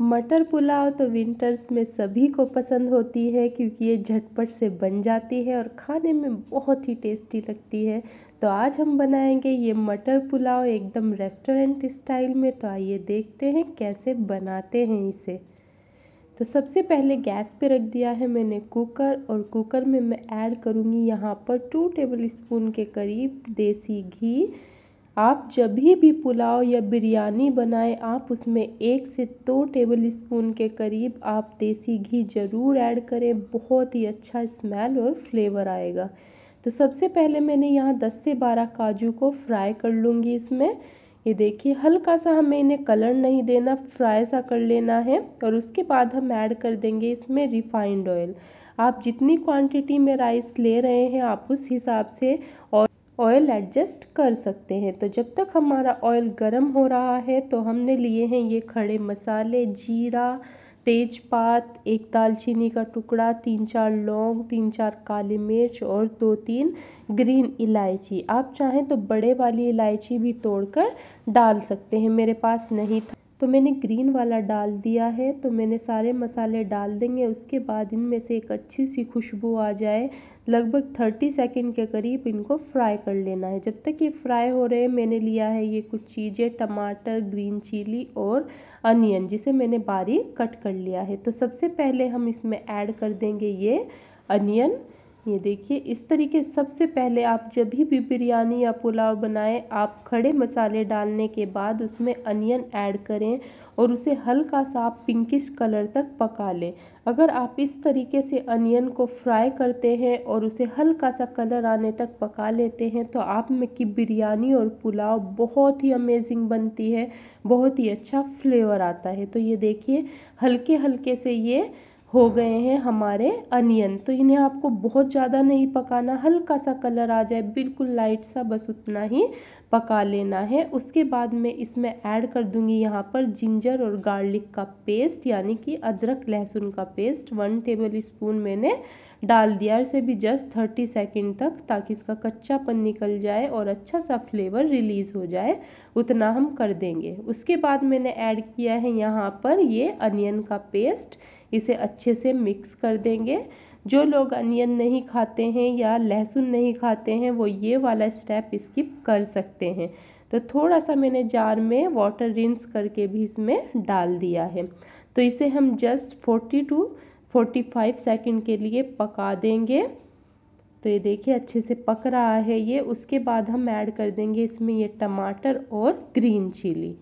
मटर पुलाव तो विंटर्स में सभी को पसंद होती है क्योंकि ये झटपट से बन जाती है और खाने में बहुत ही टेस्टी लगती है तो आज हम बनाएंगे ये मटर पुलाव एकदम रेस्टोरेंट स्टाइल में तो आइए देखते हैं कैसे बनाते हैं इसे तो सबसे पहले गैस पे रख दिया है मैंने कुकर और कुकर में मैं ऐड करूँगी यहाँ पर टू टेबल स्पून के करीब देसी घी आप जब भी पुलाव या बिरयानी बनाएं आप उसमें एक से दो टेबल स्पून के करीब आप देसी घी ज़रूर ऐड करें बहुत ही अच्छा स्मेल और फ्लेवर आएगा तो सबसे पहले मैंने यहाँ 10 से 12 काजू को फ्राई कर लूँगी इसमें ये देखिए हल्का सा हमें इन्हें कलर नहीं देना फ्राई सा कर लेना है और उसके बाद हम ऐड कर देंगे इसमें रिफाइंड ऑयल आप जितनी क्वांटिटी में राइस ले रहे हैं आप उस हिसाब से और ऑयल एडजस्ट कर सकते हैं तो जब तक हमारा ऑयल गर्म हो रहा है तो हमने लिए हैं ये खड़े मसाले जीरा तेजपात एक दालचीनी का टुकड़ा तीन चार लौंग तीन चार काली मिर्च और दो तीन ग्रीन इलायची आप चाहें तो बड़े वाली इलायची भी तोड़कर डाल सकते हैं मेरे पास नहीं था तो मैंने ग्रीन वाला डाल दिया है तो मैंने सारे मसाले डाल देंगे उसके बाद इनमें से एक अच्छी सी खुशबू आ जाए लगभग थर्टी सेकेंड के करीब इनको फ्राई कर लेना है जब तक ये फ्राई हो रहे हैं मैंने लिया है ये कुछ चीज़ें टमाटर ग्रीन चिली और अनियन जिसे मैंने बारीक कट कर लिया है तो सबसे पहले हम इसमें ऐड कर देंगे ये अनियन ये देखिए इस तरीके सबसे पहले आप जब भी बिरयानी या पुलाव बनाएं आप खड़े मसाले डालने के बाद उसमें अनियन ऐड करें और उसे हल्का सा आप पिंकिश कलर तक पका लें अगर आप इस तरीके से अनियन को फ्राई करते हैं और उसे हल्का सा कलर आने तक पका लेते हैं तो आप में की बिरयानी और पुलाव बहुत ही अमेजिंग बनती है बहुत ही अच्छा फ्लेवर आता है तो ये देखिए हल्के हल्के से ये हो गए हैं हमारे अनियन तो इन्हें आपको बहुत ज़्यादा नहीं पकाना हल्का सा कलर आ जाए बिल्कुल लाइट सा बस उतना ही पका लेना है उसके बाद मैं इसमें ऐड कर दूंगी यहाँ पर जिंजर और गार्लिक का पेस्ट यानी कि अदरक लहसुन का पेस्ट वन टेबल स्पून मैंने डाल दिया इसे भी जस्ट थर्टी सेकेंड तक ताकि इसका कच्चापन निकल जाए और अच्छा सा फ्लेवर रिलीज़ हो जाए उतना हम कर देंगे उसके बाद मैंने ऐड किया है यहाँ पर ये अनियन का पेस्ट इसे अच्छे से मिक्स कर देंगे जो लोग अनियन नहीं खाते हैं या लहसुन नहीं खाते हैं वो ये वाला स्टेप स्किप कर सकते हैं तो थोड़ा सा मैंने जार में वाटर रिंस करके भी इसमें डाल दिया है तो इसे हम जस्ट 40 टू 45 सेकंड के लिए पका देंगे तो ये देखिए अच्छे से पक रहा है ये उसके बाद हम ऐड कर देंगे इसमें ये टमाटर और ग्रीन चिली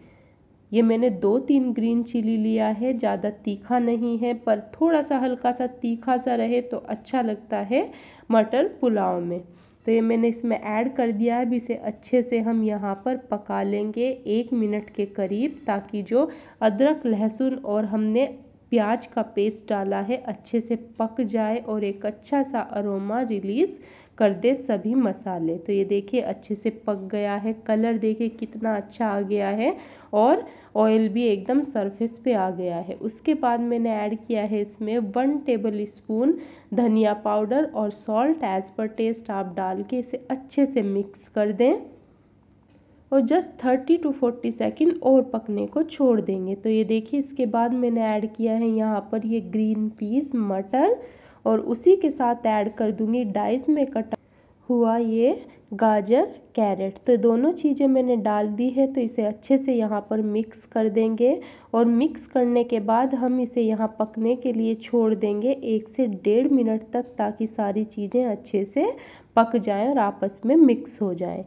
ये मैंने दो तीन ग्रीन चिली लिया है ज़्यादा तीखा नहीं है पर थोड़ा सा हल्का सा तीखा सा रहे तो अच्छा लगता है मटर पुलाव में तो ये मैंने इसमें ऐड कर दिया है अब इसे अच्छे से हम यहाँ पर पका लेंगे एक मिनट के करीब ताकि जो अदरक लहसुन और हमने प्याज का पेस्ट डाला है अच्छे से पक जाए और एक अच्छा सा अरोमा रिलीज़ कर दे सभी मसाले तो ये देखिए अच्छे से पक गया है कलर देखिए कितना अच्छा आ गया है और ऑयल भी एकदम सरफेस पे आ गया है उसके बाद मैंने ऐड किया है इसमें वन टेबल स्पून धनिया पाउडर और सॉल्ट एज पर टेस्ट आप डाल के इसे अच्छे से मिक्स कर दें और just thirty to forty second और पकने को छोड़ देंगे तो ये देखिए इसके बाद मैंने ऐड किया है यहाँ पर ये ग्रीन पीस मटर और उसी के साथ ऐड कर दूंगी डाइस में कटा हुआ ये गाजर कैरेट तो दोनों चीज़ें मैंने डाल दी है तो इसे अच्छे से यहाँ पर मिक्स कर देंगे और मिक्स करने के बाद हम इसे यहाँ पकने के लिए छोड़ देंगे एक से डेढ़ मिनट तक ताकि सारी चीज़ें अच्छे से पक जाएं और आपस में मिक्स हो जाएं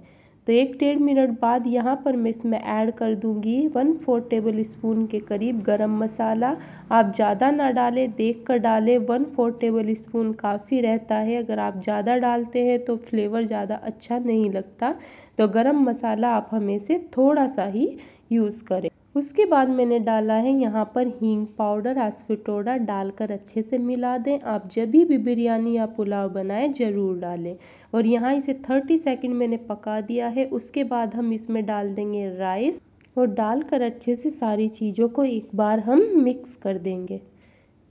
तो एक डेढ़ मिनट बाद यहाँ पर मैं इसमें ऐड कर दूंगी वन फोर टेबल स्पून के करीब गरम मसाला आप ज़्यादा ना डालें देख कर डालें वन फोर टेबल स्पून काफ़ी रहता है अगर आप ज़्यादा डालते हैं तो फ्लेवर ज़्यादा अच्छा नहीं लगता तो गरम मसाला आप हमें से थोड़ा सा ही यूज़ करें उसके बाद मैंने डाला है यहाँ पर हींग पाउडर आसफिटोडा डालकर अच्छे से मिला दें आप जब भी बिरयानी या पुलाव बनाएं ज़रूर डालें और यहाँ इसे 30 सेकंड मैंने पका दिया है उसके बाद हम इसमें डाल देंगे राइस और डालकर अच्छे से सारी चीज़ों को एक बार हम मिक्स कर देंगे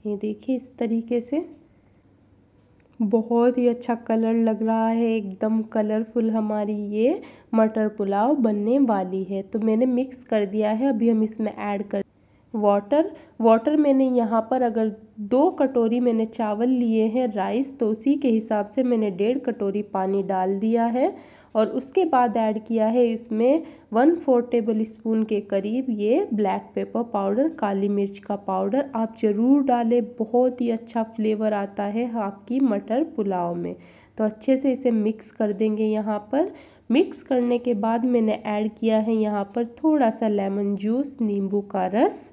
ये देखिए इस तरीके से बहुत ही अच्छा कलर लग रहा है एकदम कलरफुल हमारी ये मटर पुलाव बनने वाली है तो मैंने मिक्स कर दिया है अभी हम इसमें ऐड कर वाटर वाटर मैंने यहाँ पर अगर दो कटोरी मैंने चावल लिए हैं राइस तो उसी के हिसाब से मैंने डेढ़ कटोरी पानी डाल दिया है और उसके बाद ऐड किया है इसमें वन फोर टेबल स्पून के करीब ये ब्लैक पेपर पाउडर काली मिर्च का पाउडर आप ज़रूर डालें बहुत ही अच्छा फ्लेवर आता है आपकी मटर पुलाव में तो अच्छे से इसे मिक्स कर देंगे यहाँ पर मिक्स करने के बाद मैंने ऐड किया है यहाँ पर थोड़ा सा लेमन जूस नींबू का रस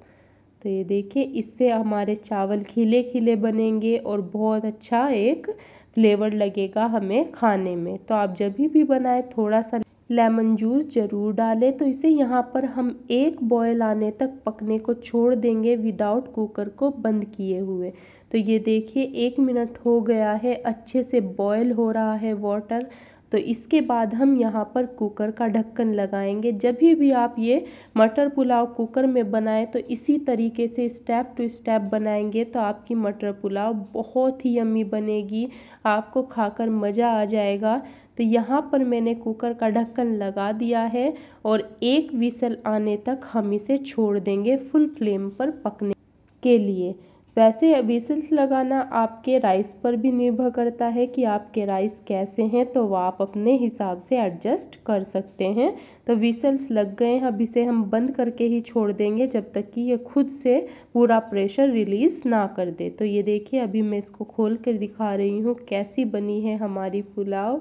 तो ये देखिए इससे हमारे चावल खिले खिले बनेंगे और बहुत अच्छा एक फ्लेवर लगेगा हमें खाने में तो आप जब भी बनाएं थोड़ा सा लेमन जूस ज़रूर डालें तो इसे यहाँ पर हम एक बॉयल आने तक पकने को छोड़ देंगे विदाउट कुकर को बंद किए हुए तो ये देखिए एक मिनट हो गया है अच्छे से बॉयल हो रहा है वाटर तो इसके बाद हम यहाँ पर कुकर का ढक्कन लगाएंगे जब भी आप ये मटर पुलाव कुकर में बनाएं तो इसी तरीके से स्टेप टू स्टेप बनाएंगे तो आपकी मटर पुलाव बहुत ही यम्मी बनेगी आपको खाकर मज़ा आ जाएगा तो यहाँ पर मैंने कुकर का ढक्कन लगा दिया है और एक विसल आने तक हम इसे छोड़ देंगे फुल फ्लेम पर पकने के लिए वैसे अबीसिल्स लगाना आपके राइस पर भी निर्भर करता है कि आपके राइस कैसे हैं तो वह आप अपने हिसाब से एडजस्ट कर सकते हैं तो वीसल्स लग गए हैं अब इसे हम बंद करके ही छोड़ देंगे जब तक कि ये खुद से पूरा प्रेशर रिलीज़ ना कर दे तो ये देखिए अभी मैं इसको खोल कर दिखा रही हूँ कैसी बनी है हमारी पुलाव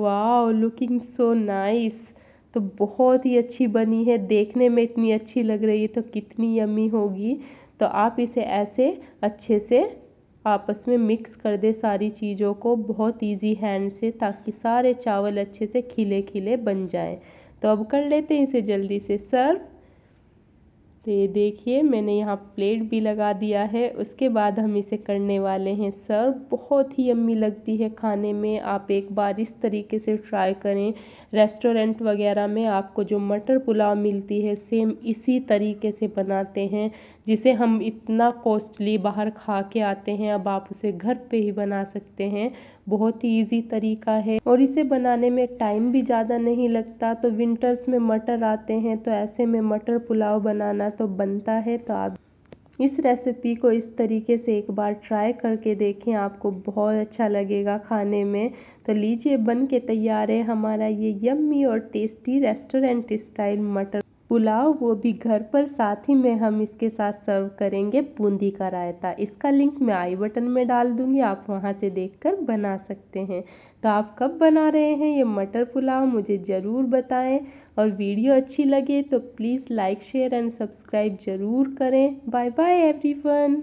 वाह लुकिंग सो नाइस तो बहुत ही अच्छी बनी है देखने में इतनी अच्छी लग रही है तो कितनी यमी होगी तो आप इसे ऐसे अच्छे से आपस में मिक्स कर दे सारी चीज़ों को बहुत इजी हैंड से ताकि सारे चावल अच्छे से खिले खिले बन जाएं तो अब कर लेते हैं इसे जल्दी से सर्व तो ये देखिए मैंने यहाँ प्लेट भी लगा दिया है उसके बाद हम इसे करने वाले हैं सर्व बहुत ही अम्मी लगती है खाने में आप एक बार इस तरीके से ट्राई करें रेस्टोरेंट वगैरह में आपको जो मटर पुलाव मिलती है सेम इसी तरीके से बनाते हैं जिसे हम इतना कॉस्टली बाहर खा के आते हैं अब आप उसे घर पे ही बना सकते हैं बहुत ही इजी तरीका है और इसे बनाने में टाइम भी ज़्यादा नहीं लगता तो विंटर्स में मटर आते हैं तो ऐसे में मटर पुलाव बनाना तो बनता है तो आप इस रेसिपी को इस तरीके से एक बार ट्राई करके देखें आपको बहुत अच्छा लगेगा खाने में तो लीजिए बन के तैयार है हमारा ये यम्मी और टेस्टी रेस्टोरेंट स्टाइल मटर पुलाव वो भी घर पर साथ ही में हम इसके साथ सर्व करेंगे बूंदी का रायता इसका लिंक मैं आई बटन में डाल दूंगी आप वहाँ से देखकर बना सकते हैं तो आप कब बना रहे हैं ये मटर पुलाव मुझे ज़रूर बताएं और वीडियो अच्छी लगे तो please like share and subscribe ज़रूर करें बाय बाय एवरीवन